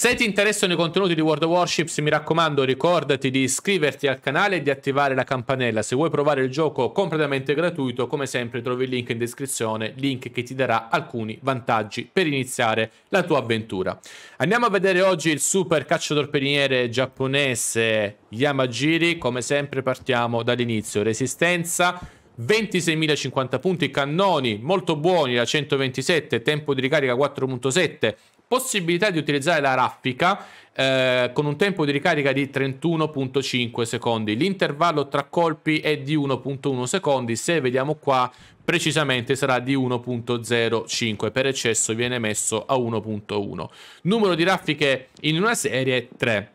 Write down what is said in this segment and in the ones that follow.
Se ti interessano i contenuti di World of Warships, mi raccomando, ricordati di iscriverti al canale e di attivare la campanella. Se vuoi provare il gioco completamente gratuito, come sempre trovi il link in descrizione, link che ti darà alcuni vantaggi per iniziare la tua avventura. Andiamo a vedere oggi il super cacciatorpediniere giapponese Yamagiri, come sempre partiamo dall'inizio. Resistenza, 26.050 punti, cannoni molto buoni da 127, tempo di ricarica 4.7, possibilità di utilizzare la raffica eh, con un tempo di ricarica di 31.5 secondi. L'intervallo tra colpi è di 1.1 secondi, se vediamo qua precisamente sarà di 1.05, per eccesso viene messo a 1.1. Numero di raffiche in una serie 3.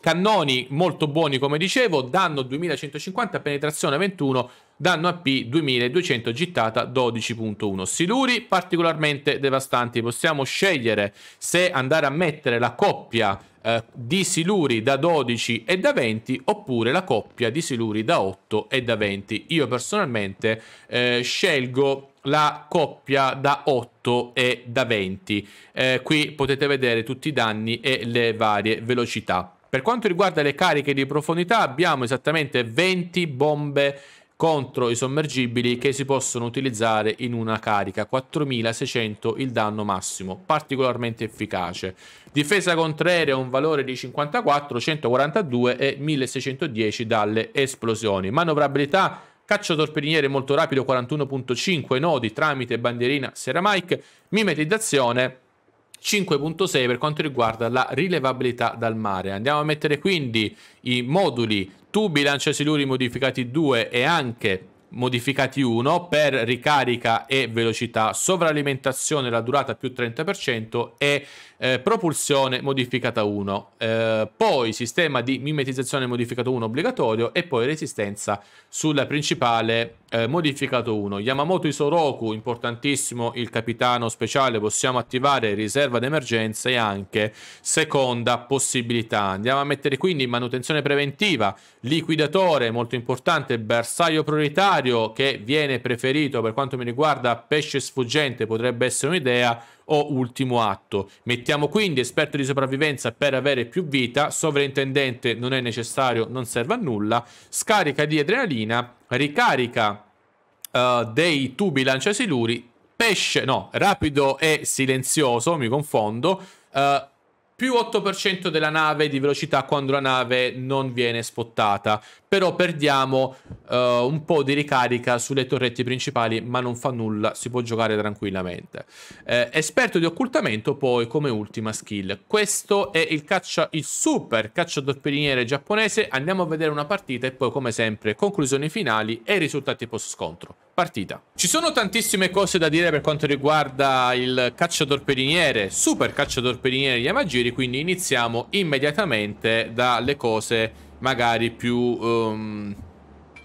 Cannoni molto buoni come dicevo, danno 2150, penetrazione 21, danno a P 2200 gittata 12.1. Siluri particolarmente devastanti, possiamo scegliere se andare a mettere la coppia eh, di siluri da 12 e da 20 oppure la coppia di siluri da 8 e da 20. Io personalmente eh, scelgo la coppia da 8 e da 20. Eh, qui potete vedere tutti i danni e le varie velocità. Per quanto riguarda le cariche di profondità abbiamo esattamente 20 bombe contro i sommergibili che si possono utilizzare in una carica 4600 il danno massimo particolarmente efficace difesa contraerea un valore di 54 142 e 1610 dalle esplosioni manovrabilità cacciatorpediniere molto rapido 41.5 nodi tramite bandierina Ceramic, mimetizzazione 5.6 per quanto riguarda la rilevabilità dal mare. Andiamo a mettere quindi i moduli tu siluri modificati 2 e anche modificati 1 per ricarica e velocità, sovralimentazione la durata più 30% e eh, propulsione modificata 1, eh, poi sistema di mimetizzazione modificato 1 obbligatorio e poi resistenza sulla principale eh, modificato 1. Yamamoto Isoroku, importantissimo il capitano speciale, possiamo attivare riserva d'emergenza e anche seconda possibilità. Andiamo a mettere quindi manutenzione preventiva, liquidatore molto importante, bersaglio prioritario avversario che viene preferito per quanto mi riguarda pesce sfuggente potrebbe essere un'idea o ultimo atto. Mettiamo quindi esperto di sopravvivenza per avere più vita, sovrintendente non è necessario, non serve a nulla, scarica di adrenalina, ricarica uh, dei tubi lanciasiluri, pesce, no, rapido e silenzioso, mi confondo, uh, più 8% della nave di velocità quando la nave non viene spottata, però perdiamo uh, un po' di ricarica sulle torrette principali, ma non fa nulla, si può giocare tranquillamente. Eh, esperto di occultamento poi come ultima skill. Questo è il, caccia, il super caccia cacciatorpediniere giapponese, andiamo a vedere una partita e poi come sempre conclusioni finali e risultati post scontro partita. Ci sono tantissime cose da dire per quanto riguarda il cacciatorpediniere, super cacciatorpediniere di Yamagiri, quindi iniziamo immediatamente dalle cose magari più... Um,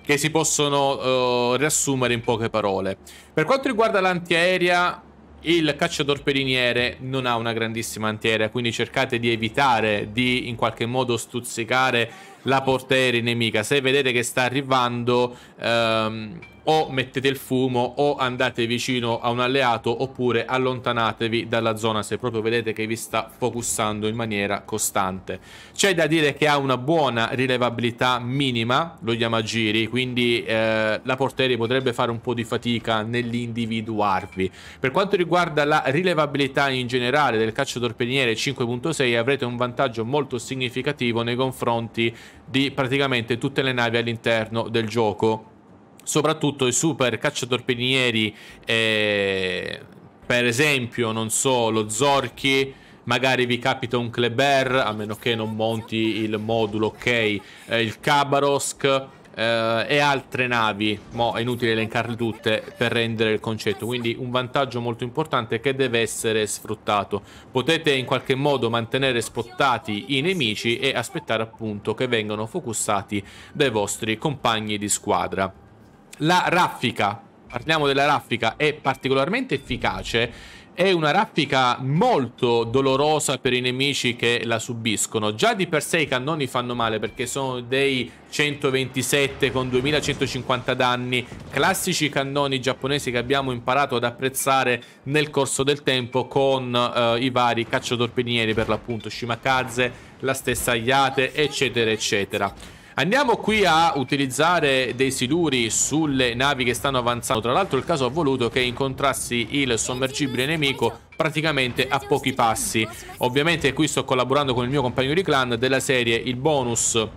che si possono uh, riassumere in poche parole. Per quanto riguarda l'antiaerea, il cacciatorpediniere non ha una grandissima antiaerea, quindi cercate di evitare di in qualche modo stuzzicare la portaerei nemica. Se vedete che sta arrivando, ehm, o mettete il fumo o andate vicino a un alleato oppure allontanatevi dalla zona se proprio vedete che vi sta focussando in maniera costante. C'è da dire che ha una buona rilevabilità minima lo Yamagiri, quindi eh, la porteria potrebbe fare un po' di fatica nell'individuarvi. Per quanto riguarda la rilevabilità in generale del cacciatorpediniere 5.6 avrete un vantaggio molto significativo nei confronti di praticamente tutte le navi all'interno del gioco soprattutto i super cacciatorpedinieri, eh, per esempio, non so, lo Zorchi, magari vi capita un Kleber, a meno che non monti il modulo, ok, eh, il Kabarosk eh, e altre navi, ma è inutile elencarle tutte per rendere il concetto, quindi un vantaggio molto importante che deve essere sfruttato. Potete in qualche modo mantenere spottati i nemici e aspettare appunto che vengano focussati dai vostri compagni di squadra. La raffica, parliamo della raffica, è particolarmente efficace è una raffica molto dolorosa per i nemici che la subiscono. Già di per sé i cannoni fanno male perché sono dei 127 con 2150 danni, classici cannoni giapponesi che abbiamo imparato ad apprezzare nel corso del tempo con eh, i vari cacciatorpedinieri per l'appunto, Shimakaze, la stessa Yate, eccetera eccetera. Andiamo qui a utilizzare dei siluri sulle navi che stanno avanzando. Tra l'altro il caso ha voluto che incontrassi il sommergibile nemico praticamente a pochi passi. Ovviamente qui sto collaborando con il mio compagno di clan della serie il bonus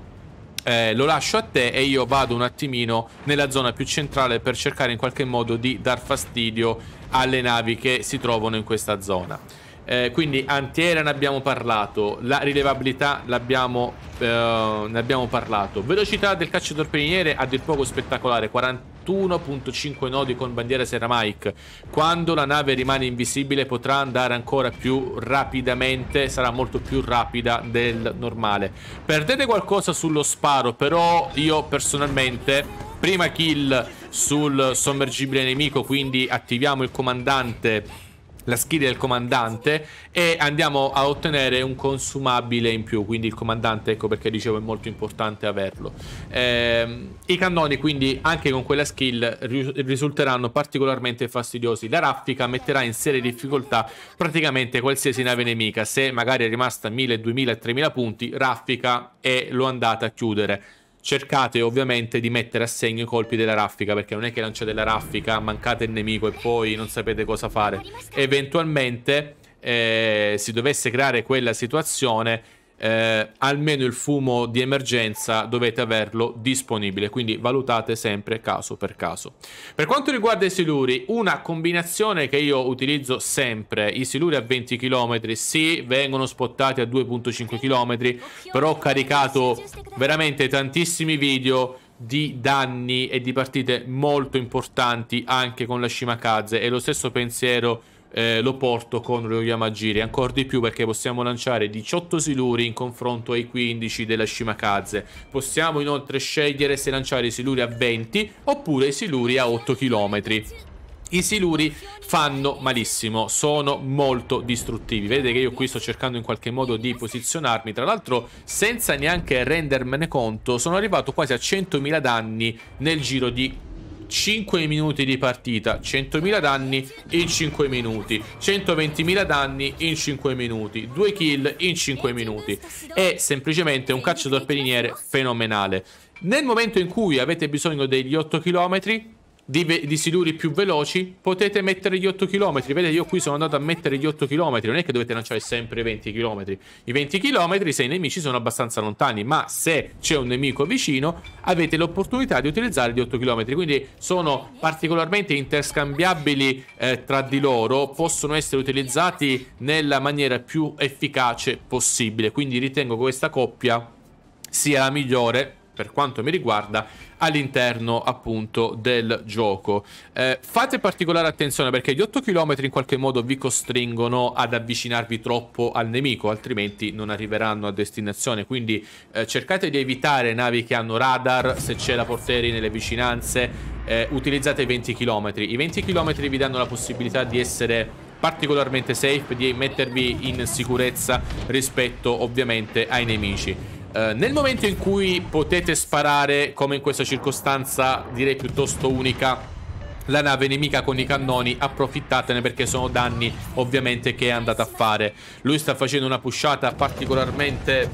eh, lo lascio a te e io vado un attimino nella zona più centrale per cercare in qualche modo di dar fastidio alle navi che si trovano in questa zona. Eh, quindi antiera ne abbiamo parlato, la rilevabilità l'abbiamo, eh, ne abbiamo parlato. Velocità del cacciatore piniere a dir poco spettacolare, 41.5 nodi con bandiera Seramaic. Quando la nave rimane invisibile potrà andare ancora più rapidamente, sarà molto più rapida del normale. Perdete qualcosa sullo sparo, però io personalmente, prima kill sul sommergibile nemico, quindi attiviamo il comandante la skill del comandante e andiamo a ottenere un consumabile in più quindi il comandante ecco perché dicevo è molto importante averlo eh, i cannoni quindi anche con quella skill risulteranno particolarmente fastidiosi la raffica metterà in serie difficoltà praticamente qualsiasi nave nemica se magari è rimasta 1000, 2000, 3000 punti raffica e lo andate a chiudere cercate ovviamente di mettere a segno i colpi della raffica perché non è che lanciate la raffica, mancate il nemico e poi non sapete cosa fare. Eventualmente eh, si dovesse creare quella situazione eh, almeno il fumo di emergenza dovete averlo disponibile, quindi valutate sempre caso per caso. Per quanto riguarda i siluri, una combinazione che io utilizzo sempre, i siluri a 20 km, sì, vengono spottati a 2.5 km, però ho caricato veramente tantissimi video di danni e di partite molto importanti anche con la Shimakaze e lo stesso pensiero eh, lo porto con Ryoyamagiri, ancora di più perché possiamo lanciare 18 siluri in confronto ai 15 della Shimakaze. Possiamo inoltre scegliere se lanciare i siluri a 20 oppure i siluri a 8 km. I siluri fanno malissimo, sono molto distruttivi. Vedete che io qui sto cercando in qualche modo di posizionarmi. Tra l'altro, senza neanche rendermene conto, sono arrivato quasi a 100.000 danni nel giro di 5 minuti di partita, 100.000 danni in 5 minuti, 120.000 danni in 5 minuti, 2 kill in 5 minuti. È semplicemente un cacciatorpediniere fenomenale. Nel momento in cui avete bisogno degli 8 km, di, di, siluri più veloci potete mettere gli 8 km vedete io qui sono andato a mettere gli 8 km non è che dovete lanciare sempre 20 km i 20 km se i nemici sono abbastanza lontani ma se c'è un nemico vicino avete l'opportunità di utilizzare gli 8 km quindi sono particolarmente interscambiabili eh, tra di loro possono essere utilizzati nella maniera più efficace possibile quindi ritengo che questa coppia sia la migliore per quanto mi riguarda, all'interno appunto del gioco. Eh, fate particolare attenzione perché gli 8 km in qualche modo vi costringono ad avvicinarvi troppo al nemico, altrimenti non arriveranno a destinazione. Quindi eh, cercate di evitare navi che hanno radar, se c'è la porteria nelle vicinanze, eh, utilizzate i 20 km. I 20 km vi danno la possibilità di essere particolarmente safe, di mettervi in sicurezza rispetto ovviamente ai nemici. Eh, nel momento in cui potete sparare, come in questa circostanza direi piuttosto unica, la nave nemica con i cannoni approfittatene perché sono danni ovviamente che è andata a fare lui sta facendo una pushata particolarmente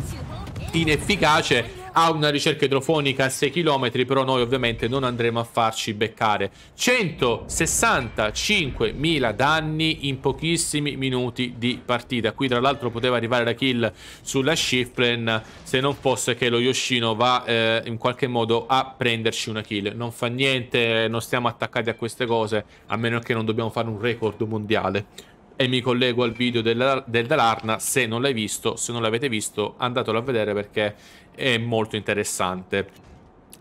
inefficace ha una ricerca idrofonica a 6 km, però noi ovviamente non andremo a farci beccare. 165.000 danni in pochissimi minuti di partita. Qui tra l'altro poteva arrivare la kill sulla Shifren, se non fosse che lo Yoshino va eh, in qualche modo a prenderci una kill. Non fa niente, non stiamo attaccati a queste cose, a meno che non dobbiamo fare un record mondiale e mi collego al video del, del Dalarna se non l'hai visto, se non l'avete visto andatelo a vedere perché è molto interessante.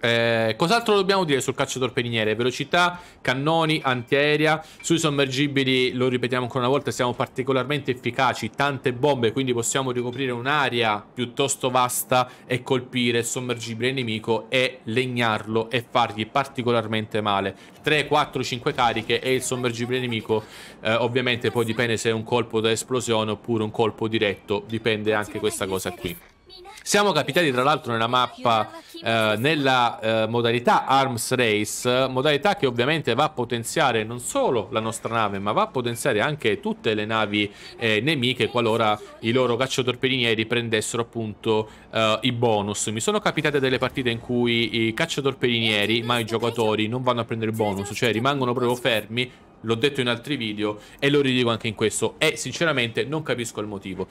Eh, cos'altro dobbiamo dire sul cacciatore peniniere? Velocità, cannoni, antiaerea. Sui sommergibili, lo ripetiamo ancora una volta, siamo particolarmente efficaci. Tante bombe, quindi possiamo ricoprire un'area piuttosto vasta e colpire il sommergibile nemico e legnarlo e fargli particolarmente male. 3, 4, 5 cariche e il sommergibile nemico eh, ovviamente poi dipende se è un colpo da esplosione oppure un colpo diretto, dipende anche questa cosa qui. Siamo capitati tra l'altro nella mappa eh, nella eh, modalità Arms Race, modalità che ovviamente va a potenziare non solo la nostra nave, ma va a potenziare anche tutte le navi eh, nemiche qualora i loro cacciatorpedinieri prendessero appunto eh, i bonus. Mi sono capitate delle partite in cui i cacciatorpedinieri, ma i giocatori non vanno a prendere il bonus, cioè rimangono proprio fermi l'ho detto in altri video e lo ridico anche in questo e sinceramente non capisco il motivo.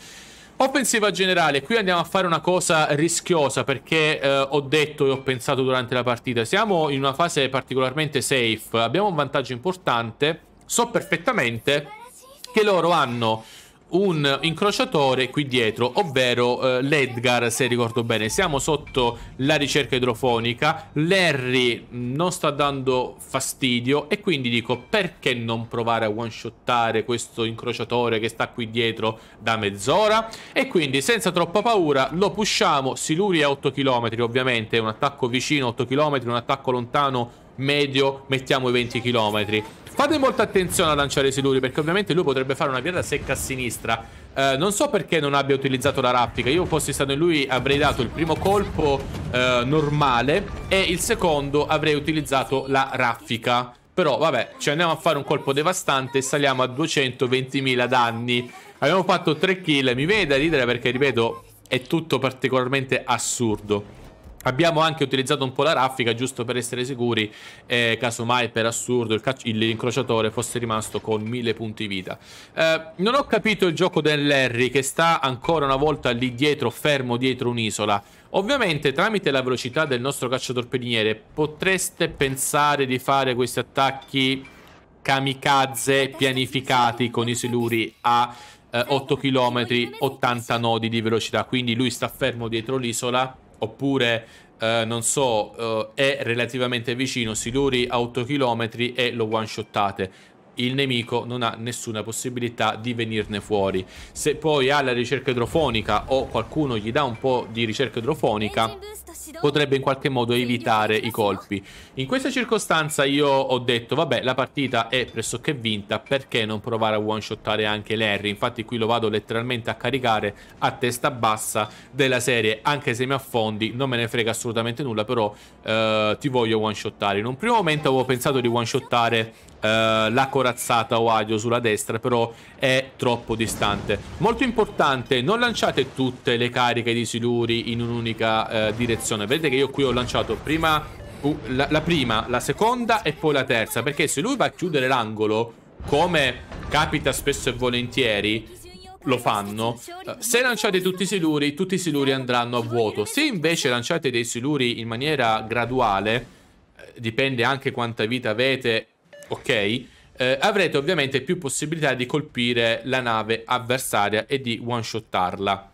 Offensiva generale, qui andiamo a fare una cosa rischiosa perché eh, ho detto e ho pensato durante la partita, siamo in una fase particolarmente safe, abbiamo un vantaggio importante, so perfettamente che loro hanno un incrociatore qui dietro, ovvero eh, l'Edgar, se ricordo bene. Siamo sotto la ricerca idrofonica, Larry mm, non sta dando fastidio e quindi dico perché non provare a one-shottare questo incrociatore che sta qui dietro da mezz'ora? E quindi senza troppa paura lo pushiamo, Siluri a 8 km ovviamente, un attacco vicino 8 km, un attacco lontano medio mettiamo i 20 km Fate molta attenzione a lanciare i siluri perché ovviamente lui potrebbe fare una pietra secca a sinistra. Eh, non so perché non abbia utilizzato la raffica. Io fossi stato in lui avrei dato il primo colpo eh, normale e il secondo avrei utilizzato la raffica. Però vabbè, ci andiamo a fare un colpo devastante e saliamo a 220.000 danni. Abbiamo fatto 3 kill, mi viene da ridere perché ripeto, è tutto particolarmente assurdo. Abbiamo anche utilizzato un po' la raffica giusto per essere sicuri, eh, casomai per assurdo l'incrociatore fosse rimasto con mille punti vita. Eh, non ho capito il gioco dell'Harry che sta ancora una volta lì dietro, fermo dietro un'isola. Ovviamente tramite la velocità del nostro cacciatorpediniere potreste pensare di fare questi attacchi kamikaze pianificati con i siluri a 8 km, 80 nodi di velocità. Quindi lui sta fermo dietro l'isola oppure Uh, non so, uh, è relativamente vicino, si duri 8 km e lo one-shottate il nemico non ha nessuna possibilità di venirne fuori. Se poi ha la ricerca idrofonica o qualcuno gli dà un po' di ricerca idrofonica, potrebbe in qualche modo evitare i colpi. In questa circostanza io ho detto, vabbè, la partita è pressoché vinta, perché non provare a one-shottare anche Larry? Infatti qui lo vado letteralmente a caricare a testa bassa della serie, anche se mi affondi, non me ne frega assolutamente nulla, però eh, ti voglio one-shottare. In un primo momento avevo pensato di one-shottare eh, la corazzata Ohio sulla destra, però è troppo distante. Molto importante, non lanciate tutte le cariche di siluri in un'unica eh, direzione. Vedete che io qui ho lanciato prima uh, la, la prima, la seconda e poi la terza, perché se lui va a chiudere l'angolo, come capita spesso e volentieri, lo fanno. Eh, se lanciate tutti i siluri, tutti i siluri andranno a vuoto. Se invece lanciate dei siluri in maniera graduale, eh, dipende anche quanta vita avete ok? Eh, avrete ovviamente più possibilità di colpire la nave avversaria e di one-shottarla.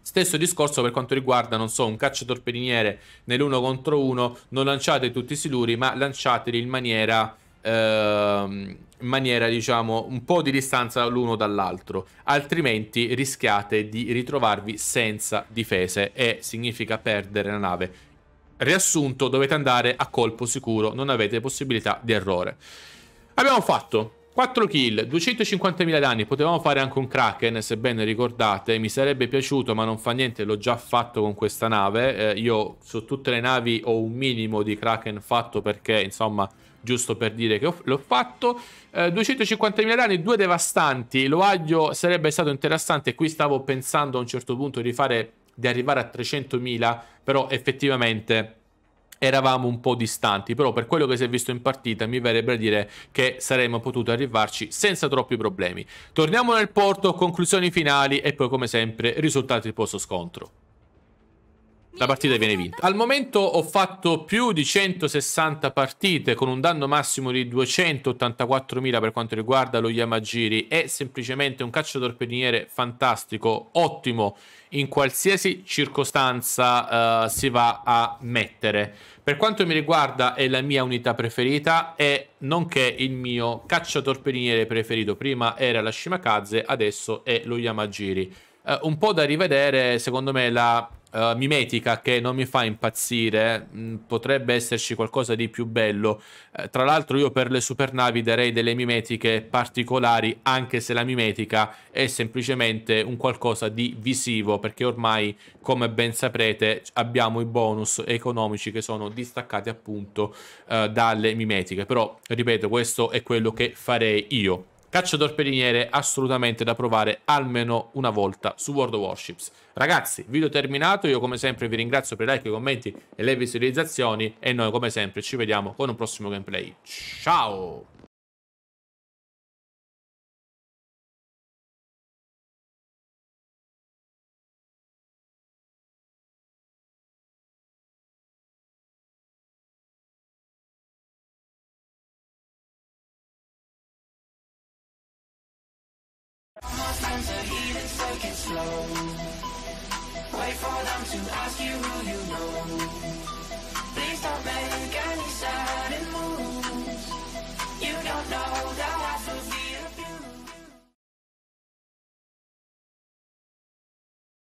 Stesso discorso per quanto riguarda, non so, un cacciatorpediniere nell'uno contro uno, non lanciate tutti i siluri, ma lanciateli in maniera, ehm, in maniera, diciamo, un po' di distanza l'uno dall'altro, altrimenti rischiate di ritrovarvi senza difese e significa perdere la nave riassunto dovete andare a colpo sicuro, non avete possibilità di errore. Abbiamo fatto 4 kill, 250.000 danni, potevamo fare anche un Kraken se ben ricordate, mi sarebbe piaciuto ma non fa niente, l'ho già fatto con questa nave, eh, io su tutte le navi ho un minimo di Kraken fatto perché insomma giusto per dire che l'ho fatto, eh, 250.000 danni, due devastanti, lo aglio sarebbe stato interessante, qui stavo pensando a un certo punto di fare di arrivare a 300.000, però effettivamente eravamo un po' distanti, però per quello che si è visto in partita mi verrebbe a dire che saremmo potuti arrivarci senza troppi problemi. Torniamo nel porto, conclusioni finali e poi come sempre risultati post scontro la partita viene vinta. Al momento ho fatto più di 160 partite con un danno massimo di 284.000 per quanto riguarda lo Yamagiri. È semplicemente un cacciatorpediniere fantastico, ottimo in qualsiasi circostanza uh, si va a mettere. Per quanto mi riguarda è la mia unità preferita e nonché il mio cacciatorpediniere preferito. Prima era la Shimakaze, adesso è lo Yamagiri. Uh, un po' da rivedere secondo me la uh, mimetica che non mi fa impazzire, mh, mm, potrebbe esserci qualcosa di più bello. Eh, tra l'altro io per le supernavi darei delle mimetiche particolari, anche se la mimetica è semplicemente un qualcosa di visivo, perché ormai, come ben saprete, abbiamo i bonus economici che sono distaccati appunto uh, dalle mimetiche. Però, ripeto, questo è quello che farei io. Cacciatorpediniere assolutamente da provare almeno una volta su World of Warships. Ragazzi, video terminato, io come sempre vi ringrazio per i like, i commenti e le visualizzazioni e noi come sempre ci vediamo con un prossimo gameplay. Ciao! times the heated is taking slow Wait for them to ask you who you know